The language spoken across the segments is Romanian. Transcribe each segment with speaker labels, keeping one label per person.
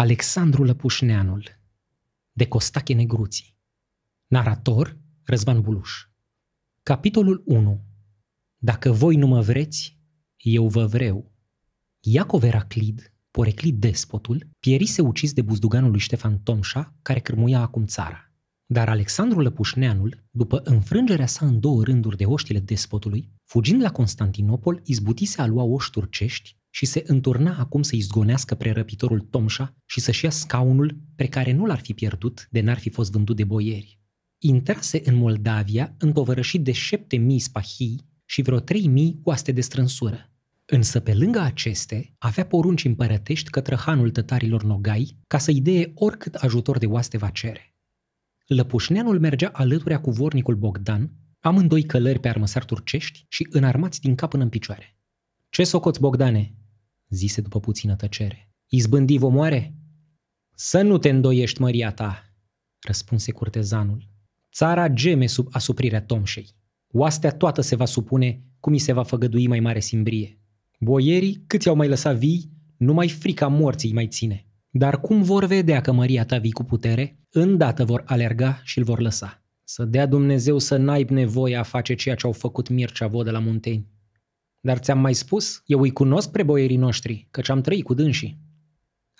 Speaker 1: Alexandru Lăpușneanul de Costache Negruții Narator Răzvan Buluș Capitolul 1 Dacă voi nu mă vreți, eu vă vreau. Iacov Eraclid, poreclit despotul, pierise ucis de buzduganul lui Ștefan Tomșa, care cârmuia acum țara. Dar Alexandru Lăpușneanul, după înfrângerea sa în două rânduri de oștile despotului, fugind la Constantinopol, izbutise a lua oși turcești, și se înturna acum să i zgonească prerăpitorul Tomșa și să-și ia scaunul pe care nu l-ar fi pierdut de n-ar fi fost vândut de boieri. Intrase în Moldavia întovărășit de șapte mii spahii și vreo trei mii oaste de strânsură. Însă pe lângă aceste, avea porunci împărătești către hanul tătarilor Nogai ca să-i dee oricât ajutor de oaste va cere. Lăpușneanul mergea alături cu vornicul Bogdan, amândoi călări pe armăsari turcești și înarmați din cap până în picioare. Ce socoți, Bogdane?" zise după puțină tăcere. Izbândi moare? Să nu te îndoiești, măria ta, răspunse curtezanul. Țara geme sub asuprirea tomșei. Oastea toată se va supune cum i se va făgădui mai mare simbrie. Boierii, cât i-au mai lăsat vii, numai frica morții mai ține. Dar cum vor vedea că măria ta vii cu putere, îndată vor alerga și îl vor lăsa. Să dea Dumnezeu să n-aib nevoia a face ceea ce au făcut Mircea Vodă la Munteni. Dar ți-am mai spus, eu îi cunosc pe boierii noștri, căci am trăit cu dânsii.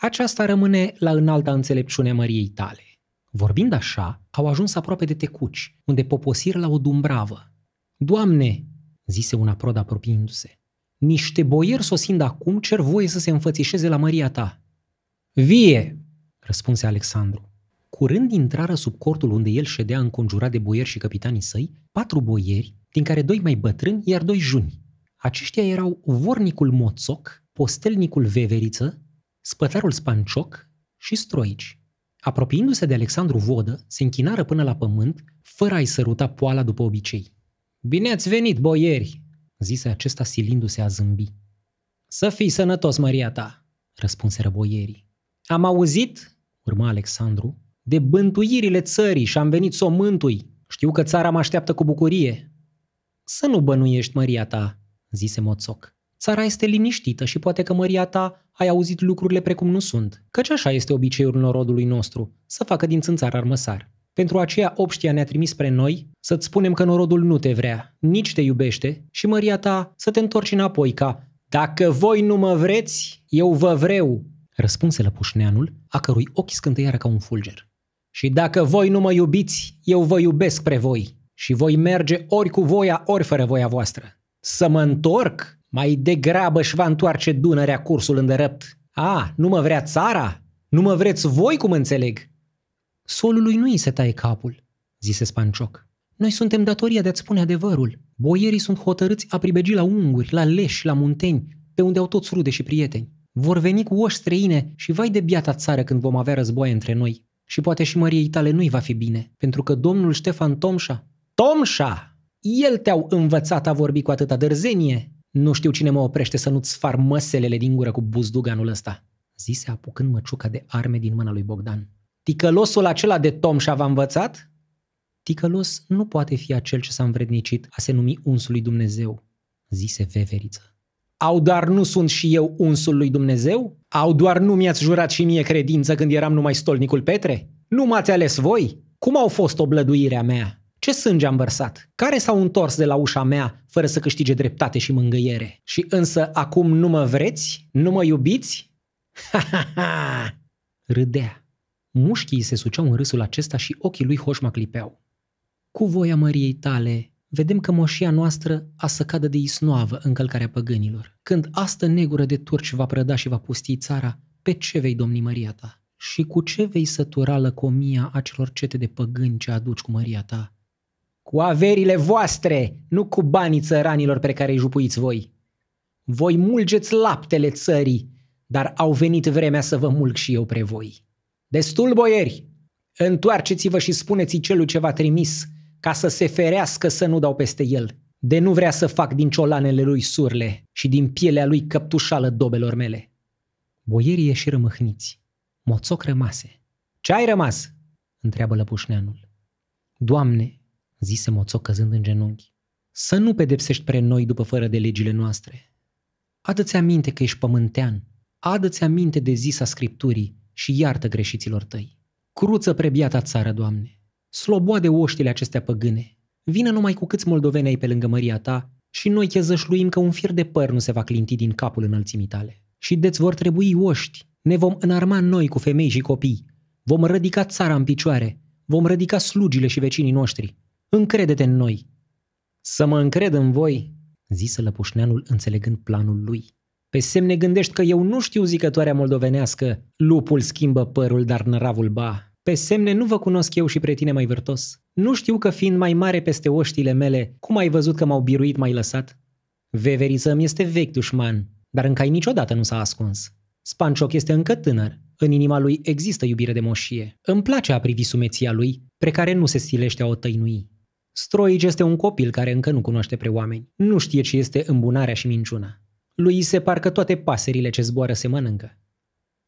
Speaker 1: Aceasta rămâne la înalta înțelepciune Măriei tale. Vorbind așa, au ajuns aproape de tecuci, unde poposiră la o dumbravă. Doamne, zise una prod apropiindu-se, niște boieri sosind acum cer voie să se înfățișeze la măria ta. Vie, răspunse Alexandru. Curând intrară sub cortul unde el ședea înconjurat de boieri și capitanii săi, patru boieri, din care doi mai bătrâni, iar doi juni. Aceștia erau vornicul moțoc, postelnicul veveriță, spătarul spancioc și stroici. Apropiindu-se de Alexandru Vodă, se închinară până la pământ, fără a-i săruta poala după obicei. Bine ați venit, boieri!" zise acesta silindu-se a zâmbi. Să fii sănătos, măria ta!" răspunseră boierii. Am auzit, urma Alexandru, de bântuirile țării și am venit să o mântui. Știu că țara mă așteaptă cu bucurie. Să nu bănuiești, măria ta, zise Moțoc. Țara este liniștită și poate că măria ta ai auzit lucrurile precum nu sunt, căci așa este obiceiul norodului nostru, să facă din țânțar armăsar. Pentru aceea obștia ne-a trimis spre noi să-ți spunem că norodul nu te vrea, nici te iubește și măria ta să te întorci înapoi ca Dacă voi nu mă vreți, eu vă vreau, răspunse lăpușneanul, a cărui ochi scânteiară ca un fulger. Și dacă voi nu mă iubiți, eu vă iubesc pre voi și voi merge ori cu voia, ori fără voia voastră. Să mă întorc? Mai degrabă și va întoarce Dunărea cursul îndărăpt. A, nu mă vrea țara? Nu mă vreți voi, cum înțeleg? Solului nu îi se taie capul, zise Spancioc. Noi suntem datoria de a-ți spune adevărul. Boierii sunt hotărâți a pribegi la unguri, la leși, la munteni, pe unde au toți rude și prieteni. Vor veni cu oși străine și vai de biata țară când vom avea războaie între noi. Și poate și Măriei tale nu-i va fi bine, pentru că domnul Ștefan Tomșa... Tomșa! el te-au învățat a vorbi cu atâta dărzenie. Nu știu cine mă oprește să nu-ți sfar măselele din gură cu buzduganul ăsta, zise apucând măciuca de arme din mâna lui Bogdan. Ticălosul acela de Tom și-a învățat? Ticălos nu poate fi acel ce s-a învrednicit a se numi unsul lui Dumnezeu, zise veveriță. Au doar nu sunt și eu unsul lui Dumnezeu? Au doar nu mi-ați jurat și mie credință când eram numai stolnicul Petre? Nu m-ați ales voi? Cum au fost oblăduirea mea? Ce sânge am vărsat? Care s-au întors de la ușa mea fără să câștige dreptate și mângâiere? Și însă acum nu mă vreți? Nu mă iubiți? Ha, ha, ha! Râdea. Mușchii se suceau în râsul acesta și ochii lui Hoșma clipeau. Cu voia măriei tale, vedem că moșia noastră a să cadă de isnoavă călcarea păgânilor. Când astă negură de turci va prăda și va pusti țara, pe ce vei domni măria ta? Și cu ce vei sătura lăcomia acelor cete de păgâni ce aduci cu măria ta? cu averile voastre, nu cu banii țăranilor pe care îi jupuiți voi. Voi mulgeți laptele țării, dar au venit vremea să vă mulg și eu pre voi. Destul, boieri! Întoarceți-vă și spuneți-i celui ce v-a trimis, ca să se ferească să nu dau peste el, de nu vrea să fac din ciolanele lui surle și din pielea lui căptușală dobelor mele. Boierii ieși rămâhniți. Moțoc rămase. Ce ai rămas? întreabă lăpușneanul. Doamne, zise Moțoc căzând în genunchi, să nu pedepsești pre noi după fără de legile noastre. Adă-ți aminte că ești pământean, adă-ți aminte de zisa Scripturii și iartă greșiților tăi. Cruță prebiata țară, Doamne, de oștile acestea păgâne, vină numai cu câți moldoveni ai pe lângă măria ta și noi chezășluim că un fir de păr nu se va clinti din capul înălțimii tale. Și deți vor trebui oști, ne vom înarma noi cu femei și copii, vom rădica țara în picioare, vom rădica slugile și vecinii noștri, Încredete în noi! Să mă încred în voi, zise Lăpușneanul înțelegând planul lui. Pe semne gândești că eu nu știu zicătoarea moldovenească, lupul schimbă părul, dar năravul ba. Pe semne nu vă cunosc eu și pre tine mai vârtos. Nu știu că fiind mai mare peste oștile mele, cum ai văzut că m-au biruit mai lăsat? Veveriță mi este vechi dușman, dar încă ai niciodată nu s-a ascuns. Spancioc este încă tânăr, în inima lui există iubire de moșie. Îmi place a privi sumeția lui, pre care nu se stilește a o tăinui. Stroic este un copil care încă nu cunoaște pe oameni. Nu știe ce este îmbunarea și minciuna. Lui se parcă toate paserile ce zboară se mănâncă.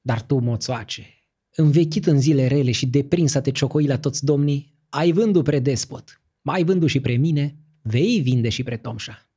Speaker 1: Dar tu, moțoace, învechit în zile rele și deprins să te ciocoi la toți domnii, ai vându pre despot, mai vându și pre mine, vei vinde și pre Tomșa.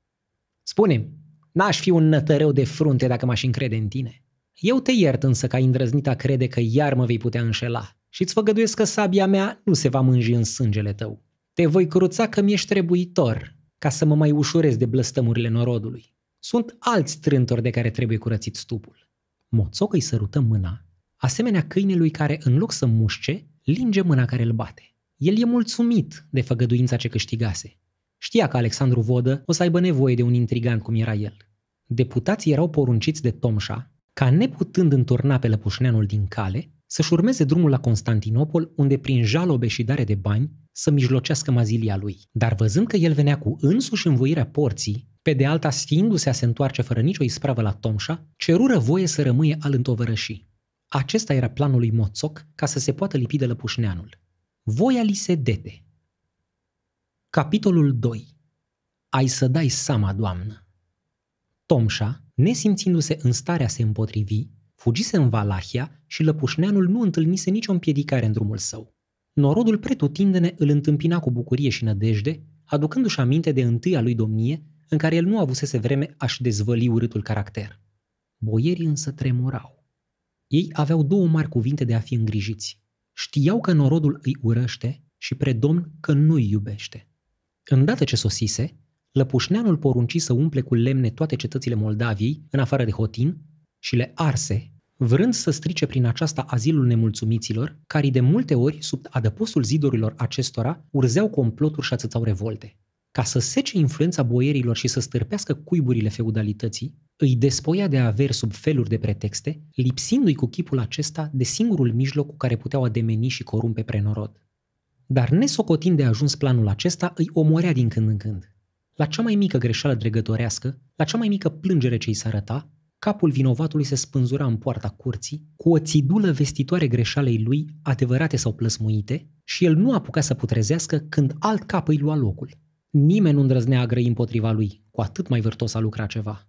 Speaker 1: spune n-aș fi un nătăreu de frunte dacă m-aș încrede în tine. Eu te iert însă ca îndrăznita crede că iar mă vei putea înșela și îți făgăduiesc că sabia mea nu se va mânji în sângele tău. Te voi cruța că mi-ești trebuitor, ca să mă mai ușurez de blăstămurile norodului. Sunt alți trântori de care trebuie curățit stupul. Moțoc îi sărută mâna, asemenea câinelui care, în loc să mușce, linge mâna care îl bate. El e mulțumit de făgăduința ce câștigase. Știa că Alexandru Vodă o să aibă nevoie de un intrigant cum era el. Deputații erau porunciți de Tomșa, ca neputând înturna pe lăpușneanul din cale, să-și urmeze drumul la Constantinopol, unde prin jalobe și dare de bani să mijlocească mazilia lui. Dar văzând că el venea cu însuși învoirea porții, pe de alta sfiindu-se a se întoarce fără nicio ispravă la Tomșa, cerură voie să rămâie al întovărășii. Acesta era planul lui Moțoc ca să se poată lipi de Lăpușneanul. Voia li se dete. Capitolul 2 Ai să dai sama, doamnă! Tomșa, nesimțindu-se în starea se împotrivi, fugise în Valahia și Lăpușneanul nu întâlnise nicio împiedicare în drumul său. Norodul pretutindene îl întâmpina cu bucurie și nădejde, aducându-și aminte de întâia lui domnie, în care el nu avusese vreme a-și dezvăli urâtul caracter. Boierii însă tremurau. Ei aveau două mari cuvinte de a fi îngrijiți. Știau că norodul îi urăște și predomn că nu îi iubește. Îndată ce sosise, Lăpușneanul porunci să umple cu lemne toate cetățile Moldaviei, în afară de Hotin, și le arse vrând să strice prin aceasta azilul nemulțumiților, care de multe ori, sub adăpostul zidurilor acestora, urzeau comploturi și atâțau revolte. Ca să sece influența boierilor și să stârpească cuiburile feudalității, îi despoia de averi sub feluri de pretexte, lipsindu-i cu chipul acesta de singurul mijloc cu care puteau ademeni și corumpe prenorod. Dar nesocotind de ajuns planul acesta, îi omorea din când în când. La cea mai mică greșeală dregătorească, la cea mai mică plângere ce îi s-arăta, capul vinovatului se spânzura în poarta curții, cu o țidulă vestitoare greșalei lui, adevărate sau plăsmuite, și el nu apuca să putrezească când alt cap îi lua locul. Nimeni nu îndrăznea a grăi împotriva lui, cu atât mai vârtos a lucra ceva.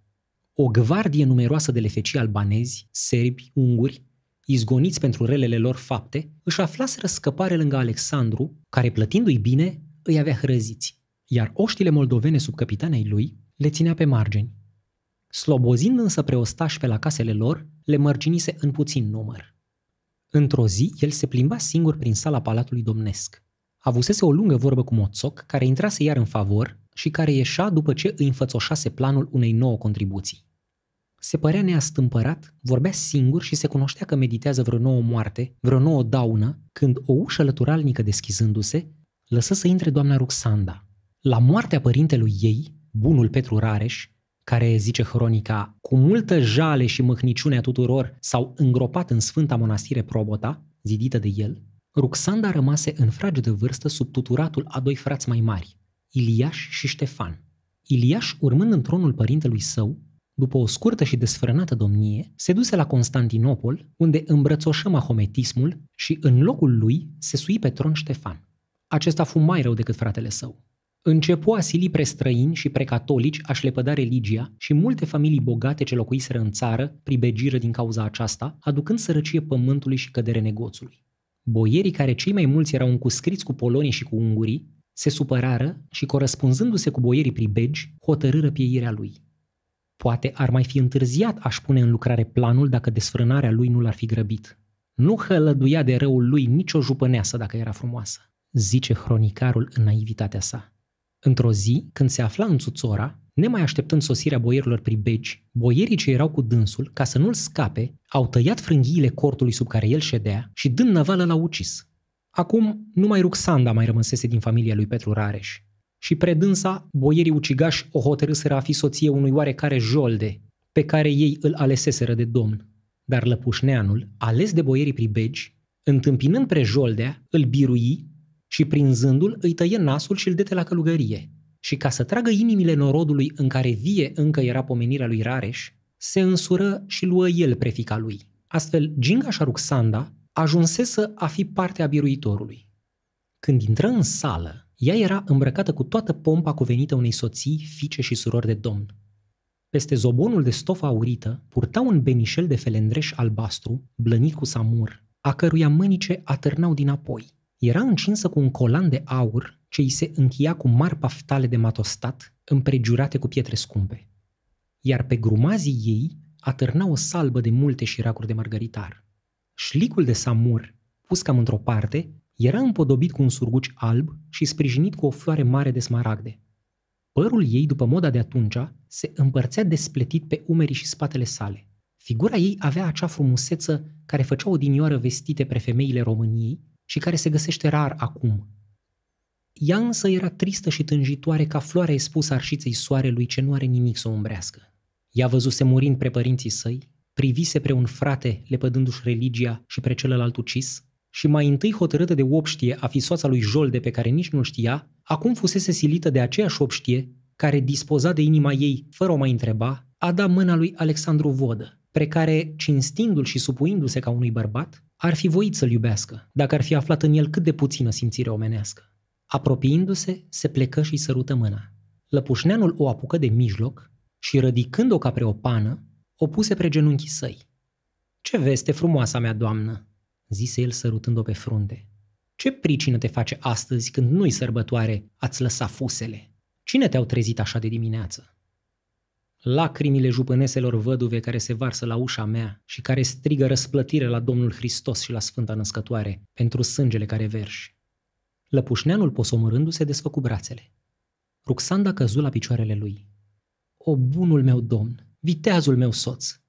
Speaker 1: O gvardie numeroasă de lefecii albanezi, serbi, unguri, izgoniți pentru relele lor fapte, își aflaseră scăpare lângă Alexandru, care plătindu-i bine, îi avea hrăziți, iar oștile moldovene sub capitanei lui le ținea pe margini Slobozind însă preostași pe la casele lor, le mărginise în puțin număr. Într-o zi, el se plimba singur prin sala palatului domnesc. Avusese o lungă vorbă cu Moțoc, care intrase iar în favor și care ieșa după ce îi înfățoșase planul unei nouă contribuții. Se părea neastâmpărat, vorbea singur și se cunoștea că meditează vreo nouă moarte, vreo nouă daună, când o ușă lăturalnică deschizându-se, lăsă să intre doamna Ruxanda. La moartea părintelui ei, bunul Petru Rareș, care, zice Hronica, cu multă jale și măhniciunea tuturor s-au îngropat în Sfânta monastire Probota, zidită de el, Ruxanda rămase în frage de vârstă sub tuturatul a doi frați mai mari, Iliaș și Ștefan. Iliaș, urmând în tronul părintelui său, după o scurtă și desfrânată domnie, se duse la Constantinopol, unde îmbrățoșă mahometismul și în locul lui se sui pe tron Ștefan. Acesta fu mai rău decât fratele său. Începu a sili și precatolici a-și lepăda religia și multe familii bogate ce locuiseră în țară pribegiră din cauza aceasta, aducând sărăcie pământului și cădere negoțului. Boierii care cei mai mulți erau încuscriți cu polonii și cu ungurii, se supărară și, corespunzându-se cu boierii pribegi, hotărâră pieirea lui. Poate ar mai fi întârziat aș pune în lucrare planul dacă desfrânarea lui nu l-ar fi grăbit. Nu hălăduia de răul lui nicio jupăneasă dacă era frumoasă, zice cronicarul în naivitatea sa. Într-o zi, când se afla în Țuțora, nemai așteptând sosirea boierilor pribegi, boierii ce erau cu dânsul, ca să nu-l scape, au tăiat frânghiile cortului sub care el ședea și dând navală l-au ucis. Acum, numai Ruxanda mai rămăsese din familia lui Petru Rareș. Și predânsa, boierii ucigași o hotărâseră a fi soție unui oarecare jolde, pe care ei îl aleseseră de domn. Dar Lăpușneanul, ales de boierii pribegi, întâmpinând prejoldea, îl birui și prinzându-l îi tăie nasul și îl dete la călugărie. Și ca să tragă inimile norodului în care vie încă era pomenirea lui Rareș, se însură și luă el prefica lui. Astfel, Ginga ajunse să a fi partea biruitorului. Când intră în sală, ea era îmbrăcată cu toată pompa cuvenită unei soții, fiice și surori de domn. Peste zobonul de stofă aurită purta un benișel de felendreș albastru, blănit cu samur, a căruia mânice atârnau dinapoi. Era încinsă cu un colan de aur ce îi se închia cu mari paftale de matostat împrejurate cu pietre scumpe. Iar pe grumazii ei atârna o salbă de multe șiracuri de margaritar. Șlicul de samur, pus cam într-o parte, era împodobit cu un surguci alb și sprijinit cu o floare mare de smaragde. Părul ei, după moda de atunci, se împărțea despletit pe umerii și spatele sale. Figura ei avea acea frumuseță care făcea dinioară vestite pre femeile României și care se găsește rar acum. Ea însă era tristă și tânjitoare ca floarea expusă arșiței soarelui ce nu are nimic să o umbrească. Ea văzuse murind pre părinții săi, privise pre un frate lepădându-și religia și pre celălalt ucis, și mai întâi hotărâtă de obștie a fi soața lui Jolde pe care nici nu știa, acum fusese silită de aceeași obștie care dispoza de inima ei, fără o mai întreba, a dat mâna lui Alexandru Vodă, spre care, cinstindu-l și supuindu-se ca unui bărbat, ar fi voit să-l iubească, dacă ar fi aflat în el cât de puțină simțire omenească. Apropiindu-se, se plecă și sărută mâna. Lăpușneanul o apucă de mijloc și, rădicând-o ca pre o pană, o puse pre genunchii săi. Ce veste frumoasa mea, doamnă!" zise el sărutând-o pe frunte. Ce pricină te face astăzi când nu-i sărbătoare, ați lăsat fusele? Cine te-au trezit așa de dimineață? lacrimile jupâneselor văduve care se varsă la ușa mea și care strigă răsplătire la Domnul Hristos și la Sfânta Născătoare pentru sângele care verși. Lăpușneanul posomărându-se desfăcu brațele. Ruxanda căzu la picioarele lui. O, bunul meu domn, viteazul meu soț,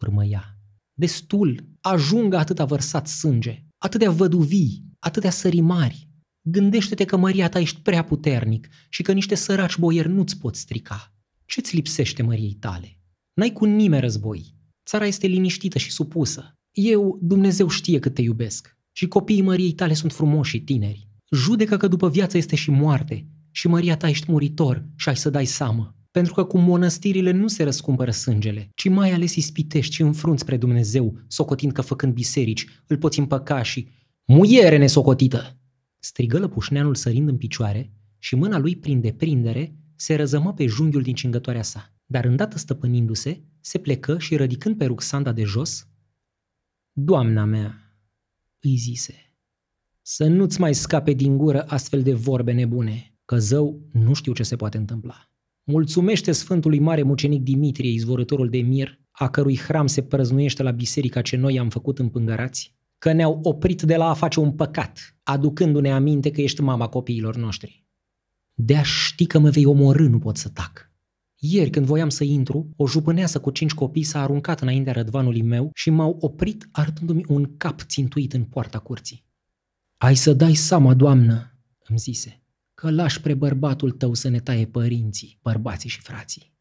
Speaker 1: urmăia. ea. Destul, ajungă atâta vărsat sânge, atâtea văduvii, atâtea sărimari. Gândește-te că măria ta ești prea puternic și că niște săraci boieri nu-ți pot strica. Ce-ți lipsește măriei tale? N-ai cu nimeni război. Țara este liniștită și supusă. Eu, Dumnezeu știe cât te iubesc. Și copiii măriei tale sunt frumoși și tineri. Judecă că după viață este și moarte și măria ta ești muritor și ai să dai seamă. Pentru că cu monastirile nu se răscumpără sângele, ci mai ales ispitești și înfrunți spre Dumnezeu, socotind că făcând biserici îl poți împăca și... Muiere nesocotită! Strigă lăpușneanul sărind în picioare și mâna lui prin deprindere se răzămă pe junghiul din cingătoarea sa, dar îndată stăpânindu-se, se plecă și rădicând pe Ruxanda de jos, Doamna mea, îi zise, să nu-ți mai scape din gură astfel de vorbe nebune, că zău nu știu ce se poate întâmpla. Mulțumește Sfântului Mare Mucenic Dimitrie, izvorătorul de mir, a cărui hram se prăznuiește la biserica ce noi am făcut în pângărați, că ne-au oprit de la a face un păcat, aducându-ne aminte că ești mama copiilor noștri de a ști că mă vei omorâ, nu pot să tac. Ieri, când voiam să intru, o jupâneasă cu cinci copii s-a aruncat înaintea rădvanului meu și m-au oprit arătându-mi un cap țintuit în poarta curții. Ai să dai seama, doamnă, îmi zise, că lași pre bărbatul tău să ne taie părinții, bărbații și frații.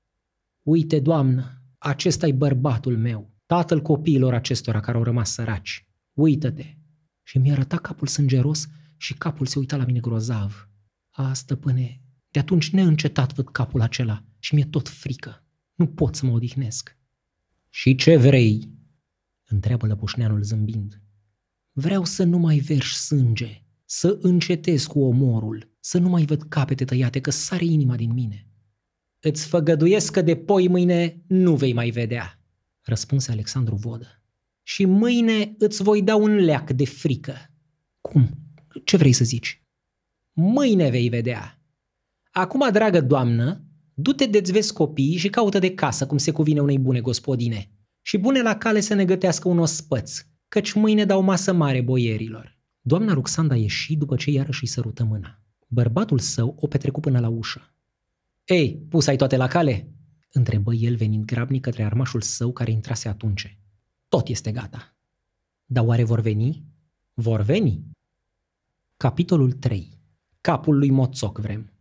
Speaker 1: Uite, doamnă, acesta e bărbatul meu, tatăl copiilor acestora care au rămas săraci. Uită-te! Și mi a arătat capul sângeros și capul se uita la mine grozav. A, stăpâne, de atunci neîncetat văd capul acela și mi-e tot frică. Nu pot să mă odihnesc. Și ce vrei? Întreabă lăpușneanul zâmbind. Vreau să nu mai verși sânge, să încetez cu omorul, să nu mai văd capete tăiate, că sare inima din mine. Îți făgăduiesc că de poi mâine nu vei mai vedea, răspunse Alexandru Vodă. Și mâine îți voi da un leac de frică. Cum? Ce vrei să zici? Mâine vei vedea. Acum, dragă doamnă, du-te de vezi copiii și caută de casă cum se cuvine unei bune gospodine. Și bune la cale să ne gătească un ospăț, căci mâine dau masă mare boierilor. Doamna Ruxanda ieși după ce iarăși îi sărută mâna. Bărbatul său o petrecu până la ușă. Ei, pus ai toate la cale?" întrebă el venind grabnic către armașul său care intrase atunci. Tot este gata. Dar oare vor veni? Vor veni. Capitolul 3 capul lui Moțoc vrem.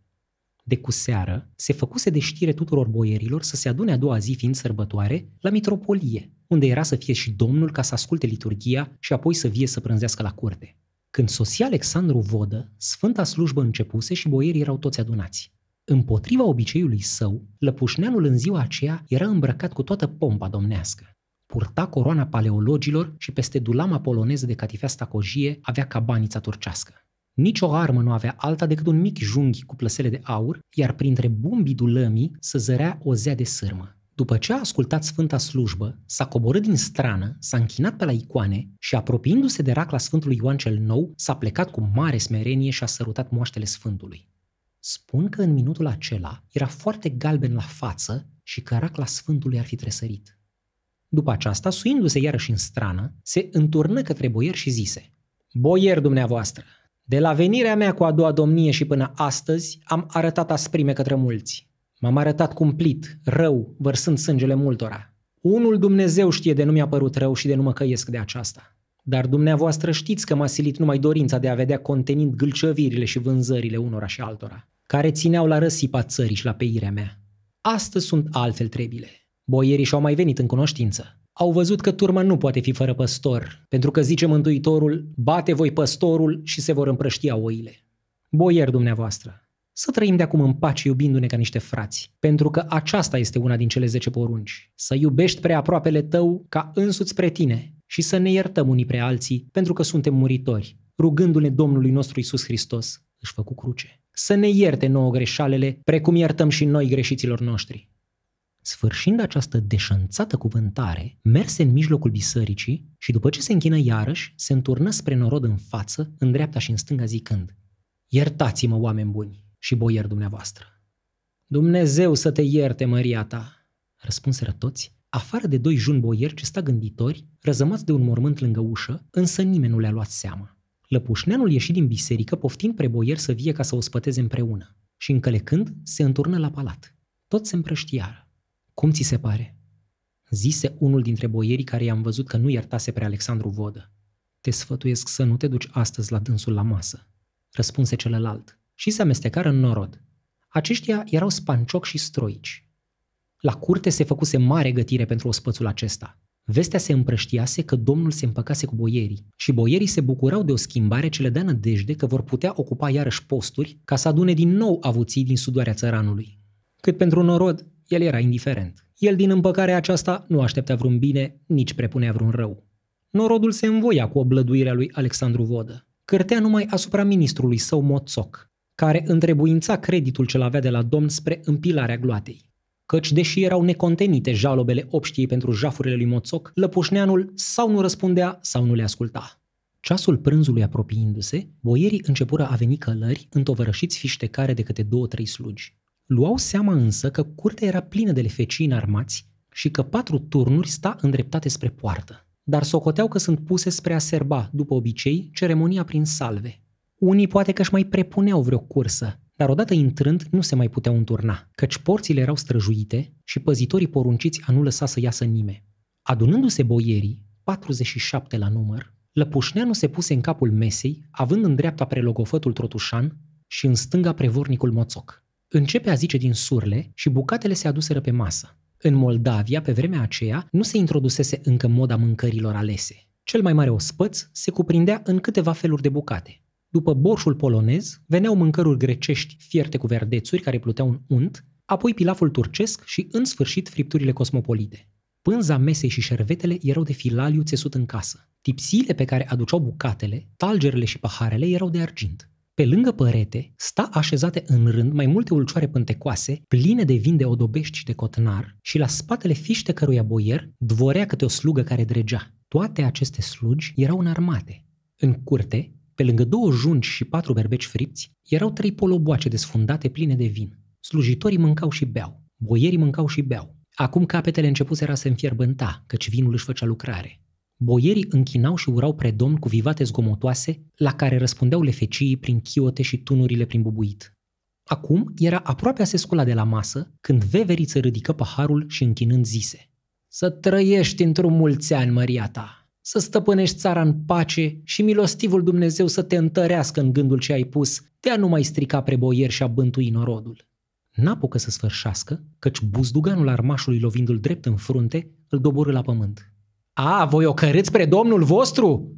Speaker 1: De cu seară se făcuse de știre tuturor boierilor să se adune a doua zi fiind sărbătoare la mitropolie, unde era să fie și domnul ca să asculte liturgia și apoi să vie să prânzească la curte. Când sosia Alexandru Vodă, sfânta slujbă începuse și boierii erau toți adunați. Împotriva obiceiului său, lăpușneanul în ziua aceea era îmbrăcat cu toată pompa domnească. Purta coroana paleologilor și peste dulama poloneză de catifea stacojie avea cabanița turcească. Nicio armă nu avea alta decât un mic junghi cu plăsele de aur, iar printre bumbii dulămii să zărea o zea de sârmă. După ce a ascultat sfânta slujbă, s-a coborât din strană, s-a închinat pe la icoane și, apropiindu-se de racla Sfântului Ioan cel Nou, s-a plecat cu mare smerenie și a sărutat moaștele Sfântului. Spun că în minutul acela era foarte galben la față și că racla Sfântului ar fi tresărit. După aceasta, suindu-se iarăși în strană, se înturnă către boier și zise Boier dumneavoastră, de la venirea mea cu a doua domnie și până astăzi, am arătat asprime către mulți. M-am arătat cumplit, rău, vărsând sângele multora. Unul Dumnezeu știe de nu mi-a părut rău și de nu mă căiesc de aceasta. Dar dumneavoastră știți că m-a silit numai dorința de a vedea contenind gâlcăvirile și vânzările unora și altora, care țineau la răsipa țării și la peirea mea. Astăzi sunt altfel trebile. Boierii și-au mai venit în cunoștință au văzut că turma nu poate fi fără păstor, pentru că zice Mântuitorul, bate voi păstorul și se vor împrăștia oile. Boier dumneavoastră, să trăim de acum în pace iubindu-ne ca niște frați, pentru că aceasta este una din cele 10 porunci, să iubești prea aproapele tău ca însuți spre tine și să ne iertăm unii pre alții, pentru că suntem muritori, rugându-ne Domnului nostru Isus Hristos, își făcu cruce. Să ne ierte nouă greșalele, precum iertăm și noi greșiților noștri Sfârșind această deșanțată cuvântare, merse în mijlocul bisericii și după ce se închină iarăși, se înturnă spre norod în față, în dreapta și în stânga zicând Iertați-mă, oameni buni și boieri dumneavoastră! Dumnezeu să te ierte, măria ta! Răspunseră toți, afară de doi juni boieri ce sta gânditori, răzămați de un mormânt lângă ușă, însă nimeni nu le-a luat seama. Lăpușneanul ieși din biserică poftind pre boieri să vie ca să o spăteze împreună și încălecând se înturnă la palat. Tot se împrăștiară. Cum ți se pare? Zise unul dintre boierii care i-am văzut că nu iertase pe Alexandru Vodă. Te sfătuiesc să nu te duci astăzi la dânsul la masă, răspunse celălalt, și se amestecară în norod. Aceștia erau spancioc și stroici. La curte se făcuse mare gătire pentru ospățul acesta. Vestea se împrăștiase că domnul se împăcase cu boierii și boierii se bucurau de o schimbare ce le dea nădejde că vor putea ocupa iarăși posturi ca să adune din nou avuții din sudoarea țăranului. Cât pentru norod, el era indiferent. El din împăcarea aceasta nu aștepta vreun bine, nici prepunea vreun rău. Norodul se învoia cu oblăduirea lui Alexandru Vodă. Cârtea numai asupra ministrului său Moțoc, care întrebuința creditul ce l-avea de la domn spre împilarea gloatei. Căci, deși erau necontenite jalobele obștiei pentru jafurile lui Moțoc, lăpușneanul sau nu răspundea sau nu le asculta. Ceasul prânzului apropiindu-se, boierii începură a veni călări, întovărășiți fiștecare de câte două-trei slugi. Luau seama însă că curtea era plină de lefecii înarmați și că patru turnuri sta îndreptate spre poartă. Dar socoteau că sunt puse spre a serba, după obicei, ceremonia prin salve. Unii poate că își mai prepuneau vreo cursă, dar odată intrând nu se mai puteau înturna, căci porțile erau străjuite și păzitorii porunciți a nu lăsa să iasă nimeni. Adunându-se boierii, 47 la număr, Lăpușneanu se puse în capul mesei, având în dreapta prelogofătul trotușan și în stânga prevornicul moțoc. Începe a zice din surle și bucatele se aduseră pe masă. În Moldavia, pe vremea aceea, nu se introdusese încă moda mâncărilor alese. Cel mai mare ospăț se cuprindea în câteva feluri de bucate. După borșul polonez, veneau mâncăruri grecești fierte cu verdețuri care pluteau în unt, apoi pilaful turcesc și, în sfârșit, fripturile cosmopolite. Pânza mesei și șervetele erau de filaliu țesut în casă. Tipsiile pe care aduceau bucatele, talgerele și paharele erau de argint. Pe lângă părete sta așezate în rând mai multe ulcioare pântecoase, pline de vin de odobești și de cotnar, și la spatele fiște căruia boier dvorea câte o slugă care dregea. Toate aceste slugi erau înarmate. În curte, pe lângă două junci și patru berbeci fripți, erau trei poloboace desfundate pline de vin. Slujitorii mâncau și beau, boierii mâncau și beau. Acum capetele începuseră să se înfierbânta, căci vinul își făcea lucrare. Boierii închinau și urau predomn cu vivate zgomotoase, la care răspundeau lefeciii prin chiote și tunurile prin bubuit. Acum era aproape a se scula de la masă, când veveriță ridică paharul și închinând zise. Să trăiești într-un mulți ani, măria ta! Să stăpânești țara în pace și milostivul Dumnezeu să te întărească în gândul ce ai pus de a nu mai strica preboier și a bântui norodul. N-apucă să sfârșească, căci buzduganul armașului lovindu-l drept în frunte, îl doborâ la pământ. A, voi ocărâți spre Domnul vostru?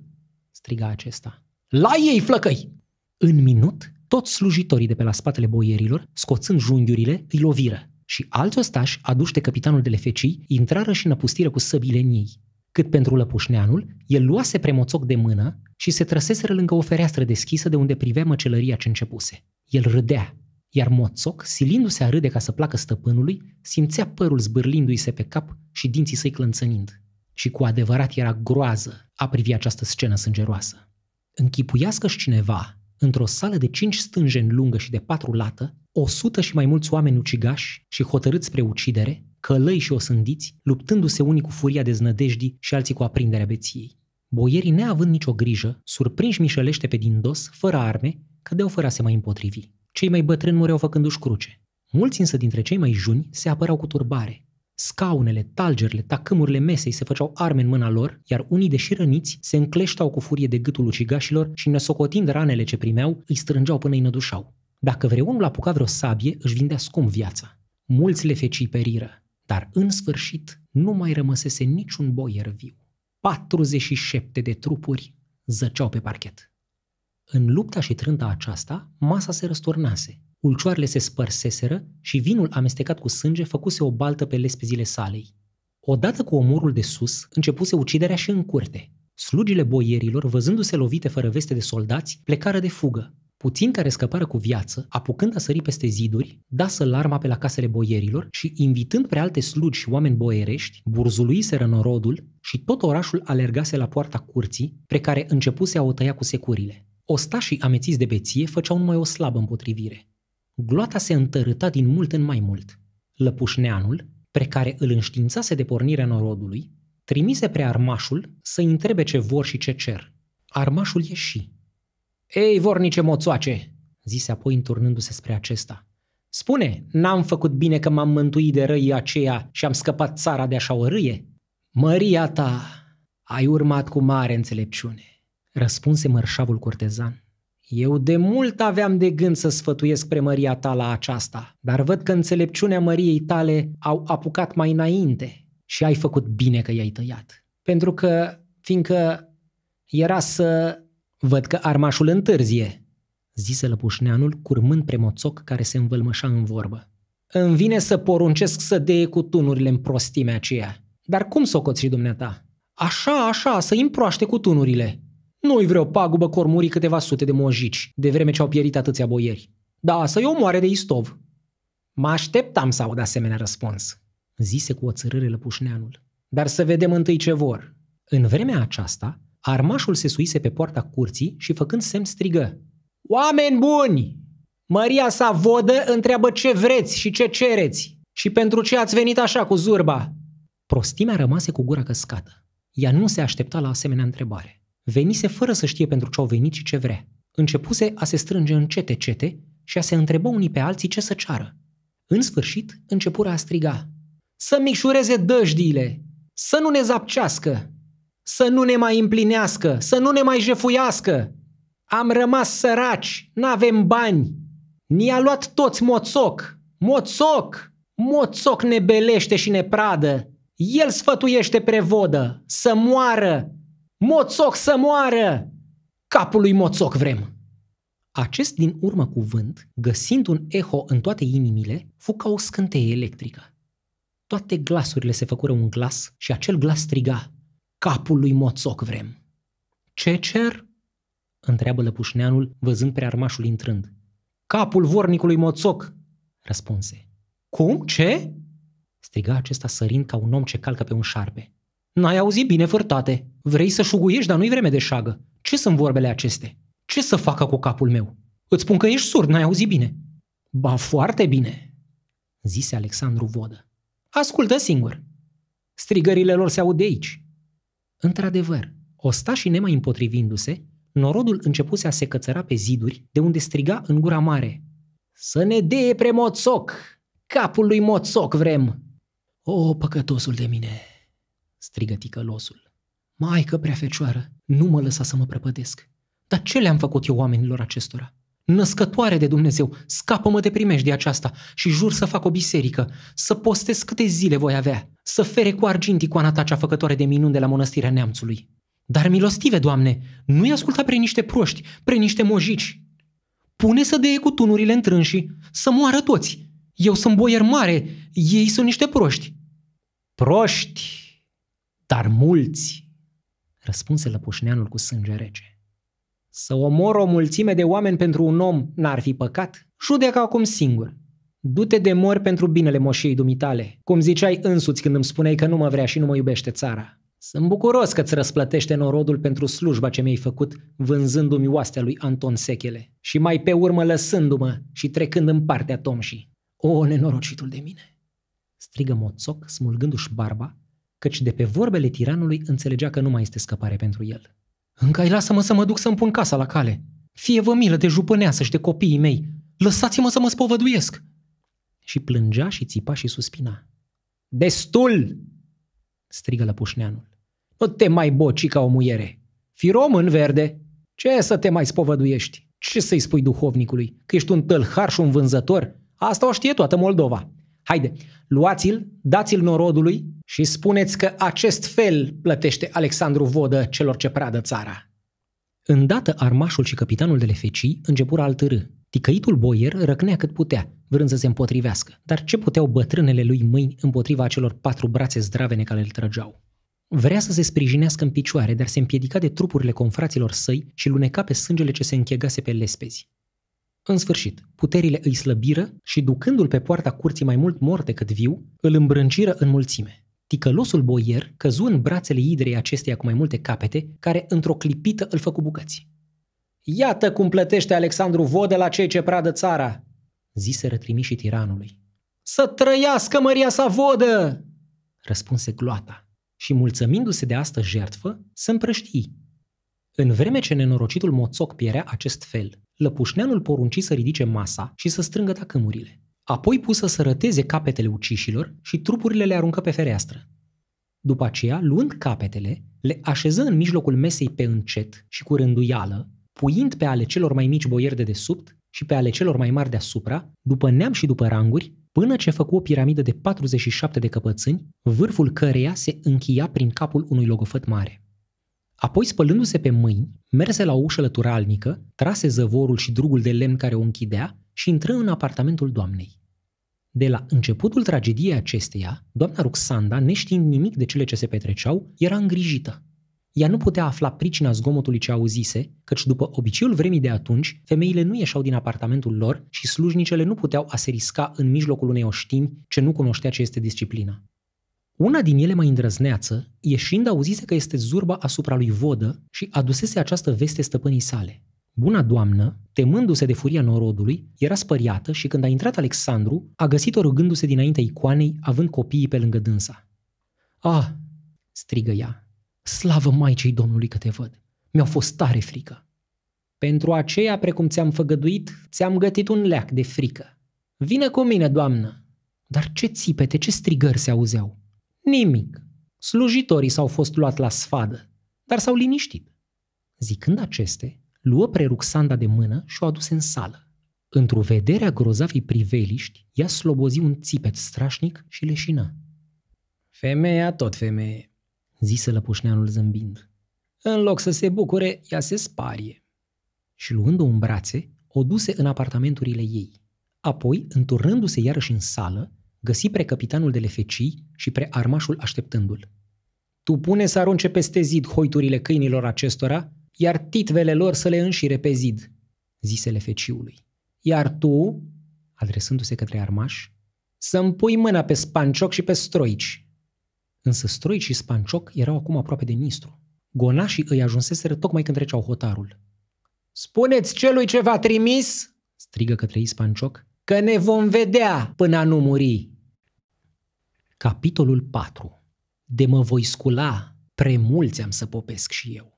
Speaker 1: striga acesta. La ei flăcăi! În minut, toți slujitorii de pe la spatele boierilor, scoțând junghiurile, îi loviră. Și alți ostași, aduși de capitanul de lefecii, intrară și năpustiră cu săbile în ei. Cât pentru lăpușneanul, el luase premoțoc de mână și se trăseseră lângă o fereastră deschisă de unde privea măcelăria ce începuse. El râdea, iar Moțoc, silindu-se a râde ca să placă stăpânului, simțea părul zbârlindu-i se pe cap și dinții săi clănțănind și cu adevărat era groază a privi această scenă sângeroasă. Închipuiască-și cineva, într-o sală de cinci în lungă și de patru lată, o sută și mai mulți oameni ucigași și hotărâți spre ucidere, călăi și osândiți, luptându-se unii cu furia deznădejdii și alții cu aprinderea beției. Boierii, neavând nicio grijă, surprinși mișelește pe din dos, fără arme, cădeau fără a se mai împotrivi. Cei mai bătrâni mureau făcându-și cruce. Mulți însă dintre cei mai juni se apărau cu turbare, Scaunele, talgerile, tacâmurile mesei se făceau arme în mâna lor, iar unii, deși răniți, se încleștau cu furie de gâtul ucigașilor și, nesocotind ranele ce primeau, îi strângeau până îi nădușau. Dacă vreunul apuca vreo sabie, își vindea scump viața. Mulți le fecii periră, dar în sfârșit nu mai rămăsese niciun boier viu. 47 de trupuri zăceau pe parchet. În lupta și trânta aceasta, masa se răsturnase, Ulcioarele se spărseseră și vinul amestecat cu sânge făcuse o baltă pe lespezile salei. Odată cu omorul de sus, începuse uciderea și în curte. Slugile boierilor, văzându-se lovite fără veste de soldați, plecară de fugă. Puțin care scăpară cu viață, apucând a sări peste ziduri, dasă larma pe la casele boierilor și, invitând pre alte slugi și oameni boierești, burzuluiseră norodul și tot orașul alergase la poarta curții, pre care începuse a o tăia cu securile. Ostașii amețiți de beție făceau numai o slabă împotrivire. Gloata se întărâta din mult în mai mult. Lăpușneanul, pre care îl înștiințase de pornirea norodului, trimise pre armașul să întrebe ce vor și ce cer. Armașul ieși. Ei, vornice moțoace!" zise apoi înturnându-se spre acesta. Spune, n-am făcut bine că m-am mântuit de răii aceia și am scăpat țara de așa o râie? Măria ta, ai urmat cu mare înțelepciune, răspunse mărșavul cortezan. Eu de mult aveam de gând să sfătuiesc premăria ta la aceasta, dar văd că înțelepciunea măriei tale au apucat mai înainte și ai făcut bine că i-ai tăiat. Pentru că, fiindcă era să văd că armașul întârzie, zise lăpușneanul, curmând premoțoc care se învălmășa în vorbă. Îmi vine să poruncesc să deie cu tunurile în prostimea aceea. Dar cum s-o coți dumneata? Așa, așa, să îi împroaște cu tunurile, nu-i vreo pagubă că muri câteva sute de mojici, de vreme ce au pierit atâția boieri. Da, să-i omoare de istov. Mă așteptam să aud asemenea răspuns, zise cu o țărâre lăpușneanul. Dar să vedem întâi ce vor. În vremea aceasta, armașul se suise pe poarta curții și făcând semn strigă. Oameni buni! Maria sa vodă întreabă ce vreți și ce cereți și pentru ce ați venit așa cu zurba. Prostimea rămase cu gura căscată. Ea nu se aștepta la asemenea întrebare venise fără să știe pentru ce au venit și ce vrea. Începuse a se strânge încete-cete și a se întreba unii pe alții ce să ceară. În sfârșit, începura a striga. Să micșureze dăjdiile! Să nu ne zapcească! Să nu ne mai împlinească! Să nu ne mai jefuiască! Am rămas săraci! N-avem bani! Ni-a luat toți moțoc! Moțoc! Moțoc ne belește și ne pradă! El sfătuiește prevodă! Să moară! Moțoc să moară! Capul lui Moțoc vrem! Acest din urmă cuvânt, găsind un eho în toate inimile, fu ca o scânteie electrică. Toate glasurile se făcură un glas și acel glas striga Capul lui Moțoc vrem! Ce cer? întreabă lăpușneanul, văzând armașul intrând. Capul vornicului Moțoc, răspunse. Cum? Ce? striga acesta sărind ca un om ce calcă pe un șarpe. N-ai auzit bine, fărtate!' Vrei să șuguiești, dar nu-i vreme de șagă. Ce sunt vorbele acestea? Ce să facă cu capul meu? Îți spun că ești surd, n-ai auzit bine. Ba foarte bine, zise Alexandru Vodă. Ascultă singur. Strigările lor se aud de aici. Într-adevăr, ostașii nemai împotrivindu-se, norodul începuse a se cățăra pe ziduri, de unde striga în gura mare. Să ne dee pre moțoc! Capul lui moțoc vrem! O, păcătosul de mine! strigă ticălosul. Maică prea fecioară, nu mă lăsa să mă prăpădesc. Dar ce le-am făcut eu oamenilor acestora? Născătoare de Dumnezeu, scapă-mă de de aceasta și jur să fac o biserică, să postez câte zile voi avea, să fere cu argint icoana ta cea făcătoare de minuni de la mănăstirea neamțului. Dar milostive, Doamne, nu-i asculta pre niște proști, pre niște mojici. Pune să deie cu tunurile întrânșii, să moară toți. Eu sunt boier mare, ei sunt niște proști. Proști, dar mulți răspunse lăpușneanul cu sânge rece. Să omor o mulțime de oameni pentru un om n-ar fi păcat? Judecă acum singur. Du-te de mor pentru binele moșiei dumitale, cum ziceai însuți când îmi spuneai că nu mă vrea și nu mă iubește țara. Sunt bucuros că-ți răsplătește norodul pentru slujba ce mi-ai făcut, vânzându-mi oastea lui Anton Sechele și mai pe urmă lăsându-mă și trecând în partea Tomșii. O, nenorocitul de mine! strigă Moțoc, smulgându-și barba căci de pe vorbele tiranului înțelegea că nu mai este scăpare pentru el. Încă ai lasă-mă să mă duc să-mi pun casa la cale. Fie vă milă de jupăneasă și de copiii mei. Lăsați-mă să mă spovăduiesc. Și plângea și țipa și suspina. Destul! strigă lăpușneanul. Nu te mai boci ca o muiere. Fi român verde. Ce să te mai spovăduiești? Ce să-i spui duhovnicului? Că ești un tălhar și un vânzător? Asta o știe toată Moldova. Haide, luați-l, dați-l norodului și spuneți că acest fel plătește Alexandru Vodă celor ce pradă țara. Îndată armașul și capitanul de lefecii începură al târâ. Ticăitul boier răcnea cât putea, vrând să se împotrivească. Dar ce puteau bătrânele lui mâini împotriva acelor patru brațe zdravene care îl trăgeau? Vrea să se sprijinească în picioare, dar se împiedica de trupurile confraților săi și luneca pe sângele ce se închegase pe lespezi. În sfârșit, puterile îi slăbiră și, ducându-l pe poarta curții mai mult mort decât viu, îl îmbrânciră în mulțime. Ticălosul boier căzu în brațele idrei acesteia cu mai multe capete, care într-o clipită îl făcu bucăți. Iată cum plătește Alexandru Vodă la cei ce pradă țara!" zise rătrimișii tiranului. Să trăiască măria sa vodă!" răspunse gloata și, mulțumindu-se de asta jertfă, se împrăștii. În vreme ce nenorocitul moțoc pierea acest fel, lăpușneanul porunci să ridice masa și să strângă tacâmurile. Apoi pusă să răteze capetele ucișilor și trupurile le aruncă pe fereastră. După aceea, luând capetele, le așeză în mijlocul mesei pe încet și cu rânduială, puind pe ale celor mai mici boieri de desubt și pe ale celor mai mari deasupra, după neam și după ranguri, până ce făcu o piramidă de 47 de căpățâni, vârful căreia se închia prin capul unui logofăt mare. Apoi, spălându-se pe mâini, merse la o ușă lăturalnică, trase zăvorul și drugul de lemn care o închidea și intră în apartamentul doamnei. De la începutul tragediei acesteia, doamna Ruxanda, neștiind nimic de cele ce se petreceau, era îngrijită. Ea nu putea afla pricina zgomotului ce auzise, căci după obiceiul vremii de atunci, femeile nu ieșeau din apartamentul lor și slujnicele nu puteau a se risca în mijlocul unei oștini ce nu cunoștea ce este disciplina. Una din ele mai îndrăzneață, ieșind auzise că este zurba asupra lui Vodă și adusese această veste stăpânii sale. Buna doamnă, temându-se de furia norodului, era spăriată și când a intrat Alexandru, a găsit-o rugându-se dinaintea icoanei, având copiii pe lângă dânsa. Ah, strigă ea, slavă Maicii Domnului că te văd! Mi-au fost tare frică! Pentru aceea, precum ți-am făgăduit, ți-am gătit un leac de frică. Vină cu mine, doamnă! Dar ce țipete, ce strigări se auzeau? Nimic. Slujitorii s-au fost luat la sfadă, dar s-au liniștit. Zicând aceste, luă preruxanda de mână și o aduse în sală. Într-o vedere a grozavii priveliști, ea slobozi un țipet strașnic și leșină. Femeia tot femeie, zise lăpușneanul zâmbind. În loc să se bucure, ea se sparie. Și luând-o în brațe, o duse în apartamenturile ei. Apoi, înturându se iarăși în sală, găsi pre capitanul de lefecii și pre armașul așteptându-l. Tu pune să arunce peste zid hoiturile câinilor acestora iar titvele lor să le înșire pe zid, zisele feciului. Iar tu, adresându-se către armaș, să-mi pui mâna pe Spancioc și pe Stroici. Însă Stroici și Spancioc erau acum aproape de Nistru. Gonașii îi ajunseseră tocmai când treceau hotarul. Spuneți celui ce v-a trimis, strigă către spancioc, că ne vom vedea până a nu muri. Capitolul 4 De mă voi scula, premulți am să popesc și eu.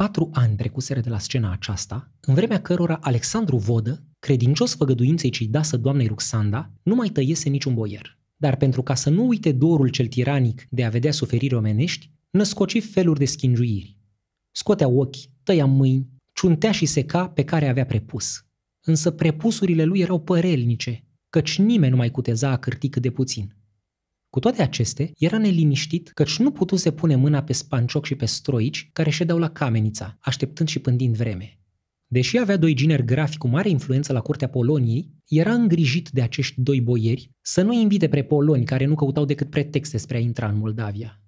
Speaker 1: Patru ani trecuseră de la scena aceasta, în vremea cărora Alexandru Vodă, credincios făgăduinței ce-i dasă doamnei Ruxanda, nu mai tăiese niciun boier. Dar pentru ca să nu uite dorul cel tiranic de a vedea suferiri omenești, născoci feluri de schingiuiri. Scotea ochi, tăia mâini, ciuntea și seca pe care avea prepus. Însă prepusurile lui erau părelnice, căci nimeni nu mai cuteza a cârti cât de puțin. Cu toate acestea, era neliniștit căci nu putu să pune mâna pe Spancioc și pe Stroici, care ședeau la Camenița, așteptând și pândind vreme. Deși avea doi gineri grafi cu mare influență la curtea Poloniei, era îngrijit de acești doi boieri să nu invite pre poloni care nu căutau decât pretexte spre a intra în Moldavia.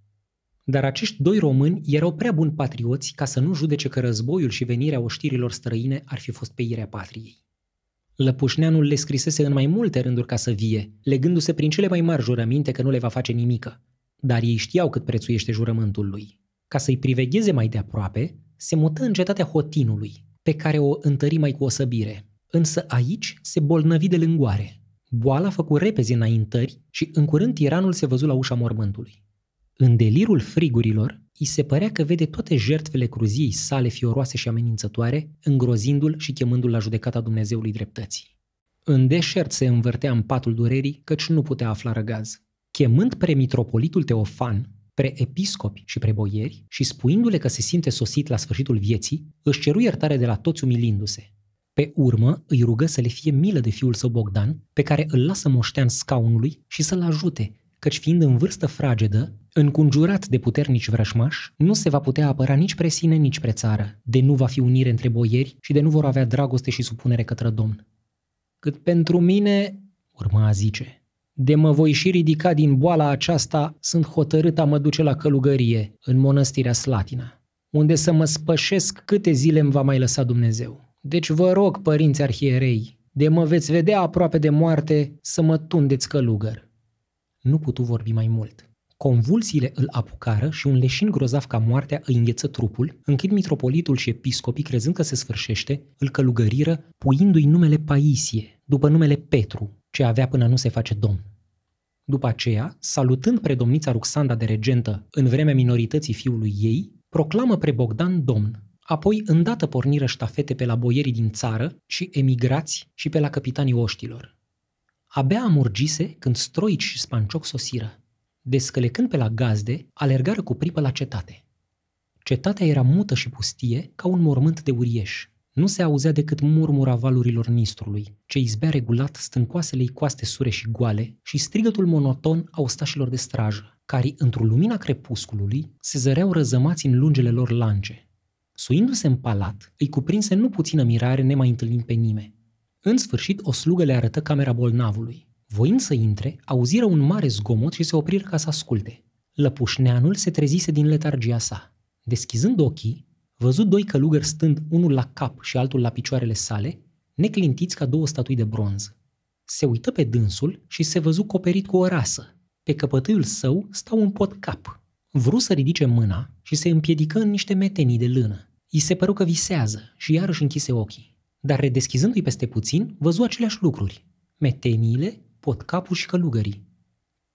Speaker 1: Dar acești doi români erau prea buni patrioți ca să nu judece că războiul și venirea oștirilor străine ar fi fost pe irea patriei. Lăpușneanul le scrisese în mai multe rânduri ca să vie, legându-se prin cele mai mari jurăminte că nu le va face nimică. Dar ei știau cât prețuiește jurământul lui. Ca să-i privegheze mai de aproape, se mută în cetatea Hotinului, pe care o întări mai cu osăbire. Însă aici se bolnăvi de lângoare. Boala făcu repezi înaintări și în curând tiranul se văzu la ușa mormântului. În delirul frigurilor, îi se părea că vede toate jertfele cruziei sale fioroase și amenințătoare, îngrozindu-l și chemându-l la judecata Dumnezeului dreptății. În deșert se învârtea în patul durerii, căci nu putea afla răgaz. Chemând pre-mitropolitul Teofan, pre-episcopi și preboieri și spuindu-le că se simte sosit la sfârșitul vieții, își ceru iertare de la toți umilindu-se. Pe urmă îi rugă să le fie milă de fiul său Bogdan, pe care îl lasă moștean scaunului și să-l ajute, căci fiind în vârstă fragedă, încunjurat de puternici vrășmași, nu se va putea apăra nici pre sine, nici pre țară, de nu va fi unire între boieri și de nu vor avea dragoste și supunere către domn. Cât pentru mine, urma a zice, de mă voi și ridica din boala aceasta, sunt hotărât a mă duce la călugărie, în mănăstirea Slatina, unde să mă spășesc câte zile îmi va mai lăsa Dumnezeu. Deci vă rog, părinți arhierei, de mă veți vedea aproape de moarte, să mă tundeți călugări. Nu putu vorbi mai mult. Convulsiile îl apucară și un leșin grozav ca moartea îi îngheță trupul, încât mitropolitul și episcopii, crezând că se sfârșește, îl călugăriră, puindu-i numele Paisie, după numele Petru, ce avea până nu se face domn. După aceea, salutând predomnița Ruxanda de regentă în vremea minorității fiului ei, proclamă pre Bogdan domn. Apoi îndată porniră ștafete pe la boierii din țară și emigrați și pe la capitanii oștilor. Abia amurgise când Stroici și Spancioc sosiră. Descălecând pe la gazde, alergară cu pripă la cetate. Cetatea era mută și pustie, ca un mormânt de uriaș. Nu se auzea decât murmura valurilor nistrului, ce izbea regulat stâncoasele coaste sure și goale și strigătul monoton a ostașilor de strajă, care, într-o lumina crepusculului, se zăreau răzămați în lungele lor lance. Suindu-se în palat, îi cuprinse nu puțină mirare nemai întâlnind pe nimeni. În sfârșit, o slugă le arătă camera bolnavului. Voind să intre, auziră un mare zgomot și se opriră ca să asculte. Lăpușneanul se trezise din letargia sa. Deschizând ochii, văzut doi călugări stând unul la cap și altul la picioarele sale, neclintiți ca două statui de bronz. Se uită pe dânsul și se văzu coperit cu o rasă. Pe căpătâiul său stau un pot cap. Vru să ridice mâna și se împiedică în niște metenii de lână. I se păru că visează și iarăși închise ochii dar redeschizându-i peste puțin, văzu aceleași lucruri. Meteniile, capul și călugării.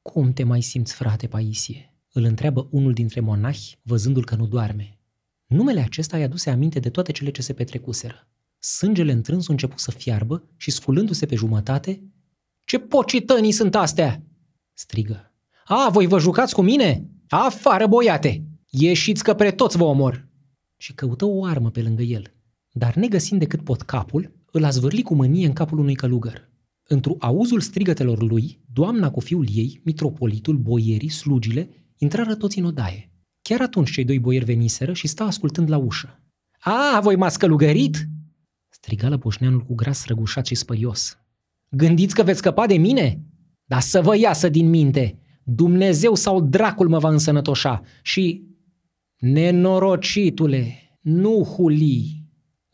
Speaker 1: Cum te mai simți, frate Paisie?" îl întreabă unul dintre monahi, văzându-l că nu doarme. Numele acesta i-a aduse aminte de toate cele ce se petrecuseră. Sângele întrânsul început să fiarbă și, sculându-se pe jumătate, Ce pocitănii sunt astea?" strigă. A, voi vă jucați cu mine? Afară, boiate! Ieșiți că pre toți vă omor!" Și căută o armă pe lângă el – dar negăsind decât pot capul, îl a zvârli cu mânie în capul unui călugăr. Întru auzul strigătelor lui, doamna cu fiul ei, mitropolitul, boierii, slugile, intrară toți în odaie. Chiar atunci cei doi boieri veniseră și stau ascultând la ușă. A, voi m-ați călugărit?" strigală boșneanul cu gras răgușat și spărios. Gândiți că veți scăpa de mine? Dar să vă iasă din minte! Dumnezeu sau dracul mă va însănătoșa și... Nenorocitule, nu hulii!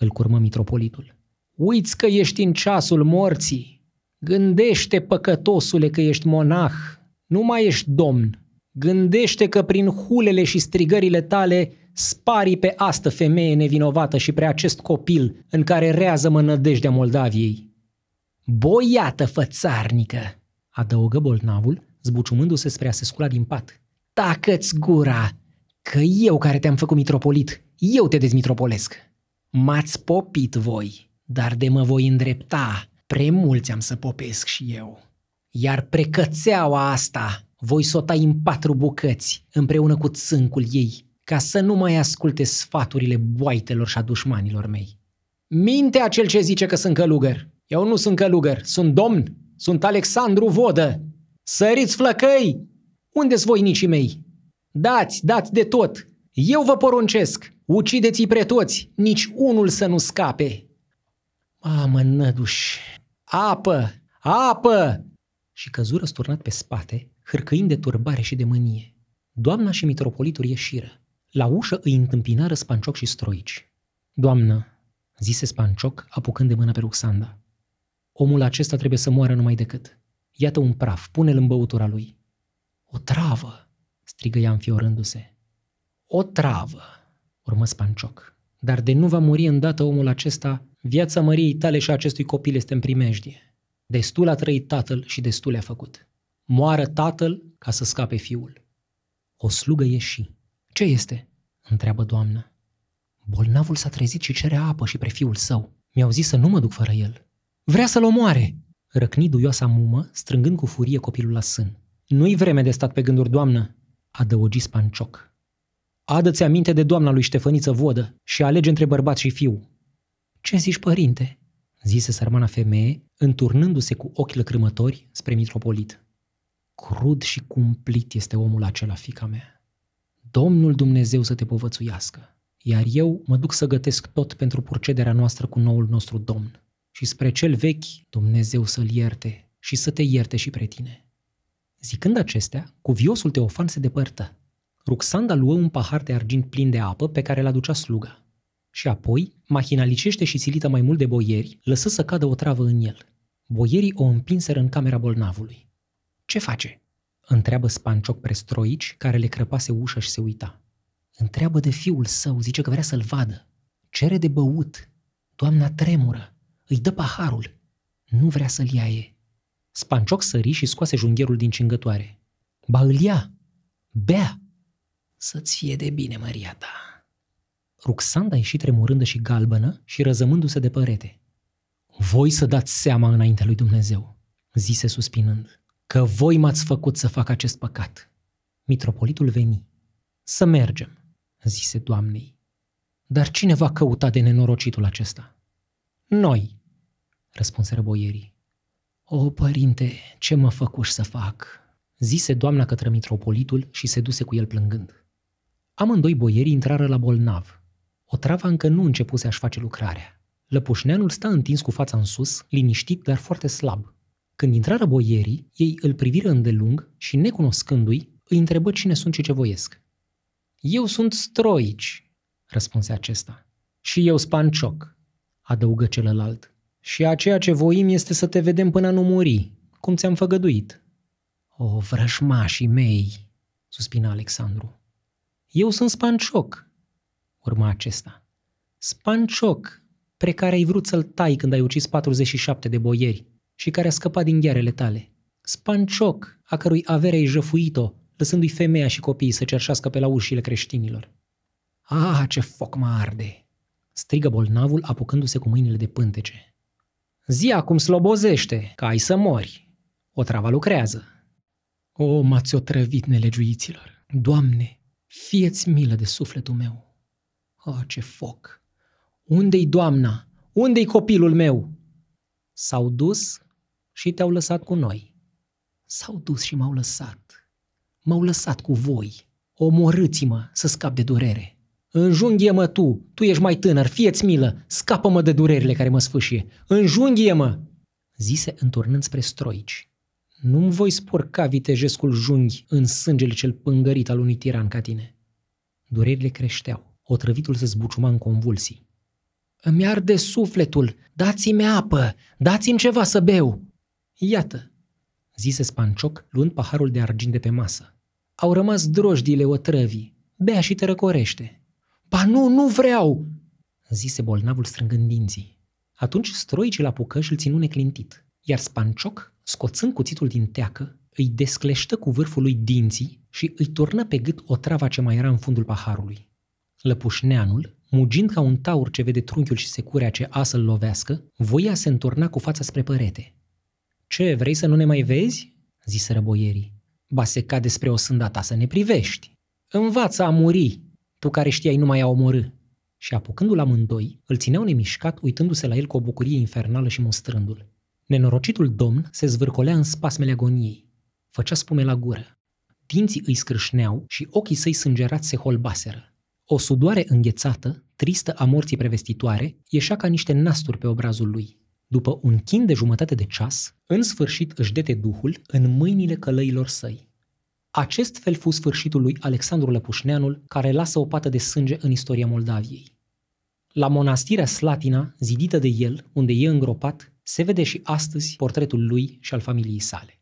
Speaker 1: Îl curmă mitropolitul. Uiți că ești în ceasul morții. Gândește, păcătosule, că ești monah. Nu mai ești domn. Gândește că prin hulele și strigările tale spari pe astă femeie nevinovată și pe acest copil în care rează mănădejdea Moldaviei. Boiată fățarnică, adăugă bolnavul, zbuciumându-se spre a se scula din pat. Tacă-ți gura, că eu care te-am făcut mitropolit, eu te dezmitropolesc m-ați popit voi, dar de mă voi îndrepta, mulți am să popesc și eu. Iar precățeaua asta voi s-o tai în patru bucăți, împreună cu țâncul ei, ca să nu mai asculte sfaturile boaitelor și a dușmanilor mei. Minte acel ce zice că sunt călugăr. Eu nu sunt călugăr, sunt domn, sunt Alexandru Vodă. Săriți flăcăi! Unde-s voinicii mei? Dați, dați de tot! Eu vă poruncesc! Ucideți-i pre toți, nici unul să nu scape. Mamă, năduș! Apă! Apă! Și căzură sturnat pe spate, hârcăind de turbare și de mânie. Doamna și mitropolitul ieșiră. La ușă îi întâmpinară Spancioc și Stroici. Doamnă, zise Spancioc, apucând de mână pe Ruxanda. Omul acesta trebuie să moară numai decât. Iată un praf, pune-l în băutura lui. O travă, strigă ea înfiorându-se. O travă! urmă Spancioc. Dar de nu va muri îndată omul acesta, viața Măriei tale și a acestui copil este în primejdie. Destul a trăit tatăl și destul a făcut. Moară tatăl ca să scape fiul. O slugă ieși. Ce este? întreabă doamna. Bolnavul s-a trezit și cere apă și pre fiul său. Mi-au zis să nu mă duc fără el. Vrea să-l omoare! Răcni duioasa mumă, strângând cu furie copilul la sân. Nu-i vreme de stat pe gânduri, doamnă, adăugi Spancioc. Adă-ți aminte de doamna lui Ștefăniță Vodă și alege între bărbat și fiu. Ce zici, părinte? zise sărmana femeie, înturnându-se cu ochi lăcrămători spre mitropolit. Crud și cumplit este omul acela, fica mea. Domnul Dumnezeu să te povățuiască, iar eu mă duc să gătesc tot pentru procederea noastră cu noul nostru domn și spre cel vechi Dumnezeu să-l ierte și să te ierte și pre tine. Zicând acestea, cuviosul Teofan se depărtă, Ruxanda luă un pahar de argint plin de apă pe care l aducea sluga. Și apoi, mahinalicește și silită mai mult de boieri, lăsă să cadă o travă în el. Boierii o împinseră în camera bolnavului. Ce face?" întreabă Spancioc Prestroici, care le crăpase ușa și se uita. Întreabă de fiul său, zice că vrea să-l vadă. Cere de băut. Doamna tremură. Îi dă paharul. Nu vrea să-l iaie. Spancioc sări și scoase jungherul din cingătoare. Ba îl ia! Bea! Să-ți fie de bine, Maria ta. Ruxanda ieși tremurândă și galbănă și răzămându-se de părete. Voi să dați seama înaintea lui Dumnezeu, zise suspinând, că voi m-ați făcut să fac acest păcat. Mitropolitul veni. Să mergem, zise doamnei. Dar cine va căuta de nenorocitul acesta? Noi, răspunseră boierii. O, părinte, ce mă făcuși să fac? Zise doamna către mitropolitul și se duse cu el plângând. Amândoi boieri intrară la bolnav. O travă încă nu începuse a-și face lucrarea. Lăpușneanul stă întins cu fața în sus, liniștit, dar foarte slab. Când intrară boierii, ei îl priviră îndelung și, necunoscându-i, îi întrebă cine sunt și ce voiesc. Eu sunt Stroici, răspunse acesta. Și eu Spancioc, adăugă celălalt. Și a ceea ce voim este să te vedem până nu muri, cum ți-am făgăduit. O, vrăjmașii mei, suspina Alexandru. Eu sunt spancioc, urma acesta. Spancioc, pre care ai vrut să-l tai când ai ucis 47 de boieri și care a scăpat din ghearele tale. Spancioc, a cărui avere ai jăfuit-o, lăsându-i femeia și copiii să cerșească pe la ușile creștinilor. Ah, ce foc mă arde!" strigă bolnavul apucându-se cu mâinile de pântece. Zi acum slobozește, că ai să mori. O trava lucrează. O, m-ați otrăvit, nelegiuiților! Doamne, fieți milă de sufletul meu. Oh, ce foc! Unde-i doamna? Unde-i copilul meu? S-au dus și te-au lăsat cu noi. S-au dus și m-au lăsat. M-au lăsat cu voi. Omorâți-mă să scap de durere. Înjunghie-mă tu, tu ești mai tânăr, fieți milă, scapă-mă de durerile care mă sfâșie. Înjunghie-mă! Zise înturnând spre stroici. Nu-mi voi sporca vitejescul junghi în sângele cel pângărit al unui tiran ca tine. Durerile creșteau. Otrăvitul se zbuciuma în convulsii. Îmi arde sufletul! Dați-mi apă! Dați-mi ceva să beu! Iată, zise Spancioc, luând paharul de argint de pe masă. Au rămas drojdiile otrăvii. Bea și te răcorește. Ba nu, nu vreau! zise bolnavul strângând dinții. Atunci stroicii la pucă și-l ținu neclintit, iar Spancioc Scoțând cuțitul din teacă, îi descleștă cu vârful lui dinții și îi turnă pe gât o travă ce mai era în fundul paharului. Lăpușneanul, mugind ca un taur ce vede trunchiul și securea ce a să-l lovească, voia se întorna cu fața spre părete. Ce, vrei să nu ne mai vezi?" zise răboierii. Ba se cade spre o ta să ne privești. Învață a muri, tu care știai numai a omorâ." Și apucându-l amândoi, îl țineau nemișcat, uitându-se la el cu o bucurie infernală și mustrându-l. Nenorocitul domn se zvârcolea în spasmele agoniei. Făcea spume la gură. Dinții îi scrâșneau și ochii săi sângerați se holbaseră. O sudoare înghețată, tristă a morții prevestitoare, ieșea ca niște nasturi pe obrazul lui. După un chin de jumătate de ceas, în sfârșit își dete duhul în mâinile călăilor săi. Acest fel fu sfârșitul lui Alexandru Lăpușneanul, care lasă o pată de sânge în istoria Moldaviei. La monastirea Slatina, zidită de el, unde e îngropat, se vede și astăzi portretul lui și al familiei sale.